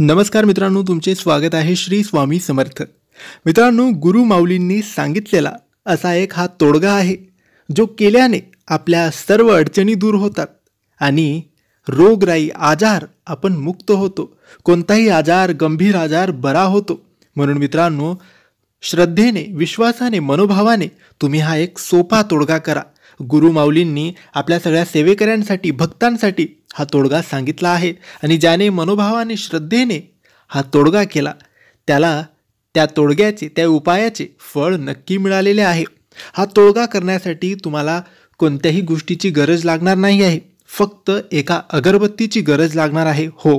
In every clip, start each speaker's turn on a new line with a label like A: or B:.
A: नमस्कार मित्रांनो तुमचे स्वागत आहे श्री स्वामी समर्थ मित्रांनो गुरु माऊलींनी सांगितलेला असा एक हा तोडगा आहे जो केल्याने आपल्या सर्व अडचणी दूर होतात आणि रोगराई आजार आपण मुक्त होतो कोणताही आजार गंभीर आजार बरा होतो म्हणून मित्रांनो श्रद्धेने विश्वासाने मनोभावाने तुम्ही हा एक सोपा तोडगा करा गुरुमाऊलींनी आपल्या सगळ्या सेवेकऱ्यांसाठी भक्तांसाठी हा तोडगा सांगितला आहे आणि ज्याने मनोभावाने श्रद्धेने हा तोडगा केला त्याला त्या तोडग्याचे त्या उपायाचे फळ नक्की मिळालेले आहे हा तोडगा करण्यासाठी तुम्हाला कोणत्याही गोष्टीची गरज लागणार नाही आहे फक्त एका अगरबत्तीची गरज लागणार आहे हो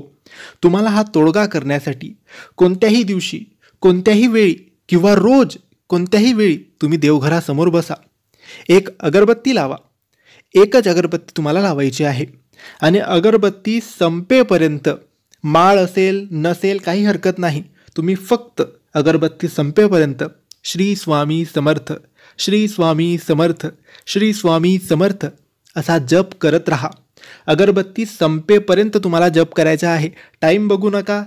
A: तुम्हाला हा तोडगा करण्यासाठी कोणत्याही दिवशी कोणत्याही वेळी किंवा रोज कोणत्याही वेळी तुम्ही देवघरासमोर बसा एक अगरबत्ती लावा एकच अगरबत्ती तुम्हाला लावायची आहे आणि अगरबत्ती संपेपर्यंत माळ असेल नसेल काही हरकत नाही तुम्ही फक्त अगरबत्ती संपेपर्यंत श्री स्वामी समर्थ श्री स्वामी समर्थ श्री स्वामी समर्थ असा जप करत राहा अगरबत्ती संपेपर्यंत तुम्हाला जप करायचा आहे टाईम बघू नका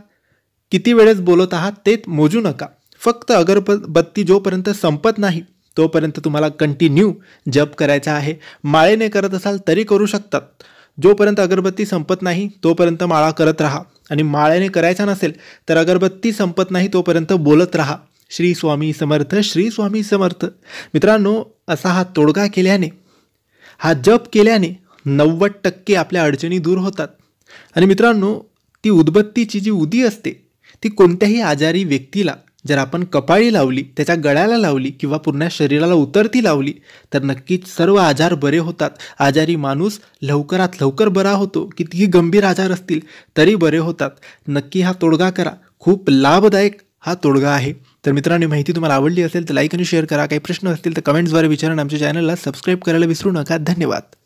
A: किती वेळेस बोलत आहात ते मोजू नका फक्त अगरब बत्ती जोपर्यंत संपत नाही तोपर्यंत तुम्हाला कंटिन्यू जप करायचा आहे माळेने करत असाल तरी करू शकतात जोपर्यंत अगरबत्ती संपत नाही तोपर्यंत माळा करत राहा आणि माळ्याने करायचा नसेल तर अगरबत्ती संपत नाही तोपर्यंत बोलत राहा श्री स्वामी समर्थ श्री स्वामी समर्थ मित्रांनो असा हा तोडगा केल्याने हा जप केल्याने नव्वद टक्के आपल्या अडचणी दूर होतात आणि मित्रांनो ती उदबत्तीची जी उदी असते ती कोणत्याही आजारी व्यक्तीला जर आपण कपाळी लावली त्याच्या गळ्याला लावली किंवा पूर्ण शरीराला उतरती लावली तर नक्कीच सर्व आजार बरे होतात आजारी माणूस लवकरात लवकर बरा होतो कितीही गंभीर आजार असतील तरी बरे होतात नक्की हा तोडगा करा खूप लाभदायक हा तोडगा आहे तर मित्रांनी माहिती तुम्हाला आवडली असेल तर लाईक आणि शेअर करा काही प्रश्न असतील तर कमेंट्सद्वारे विचारा आमच्या चॅनलला सबस्क्राईब करायला विसरू नका धन्यवाद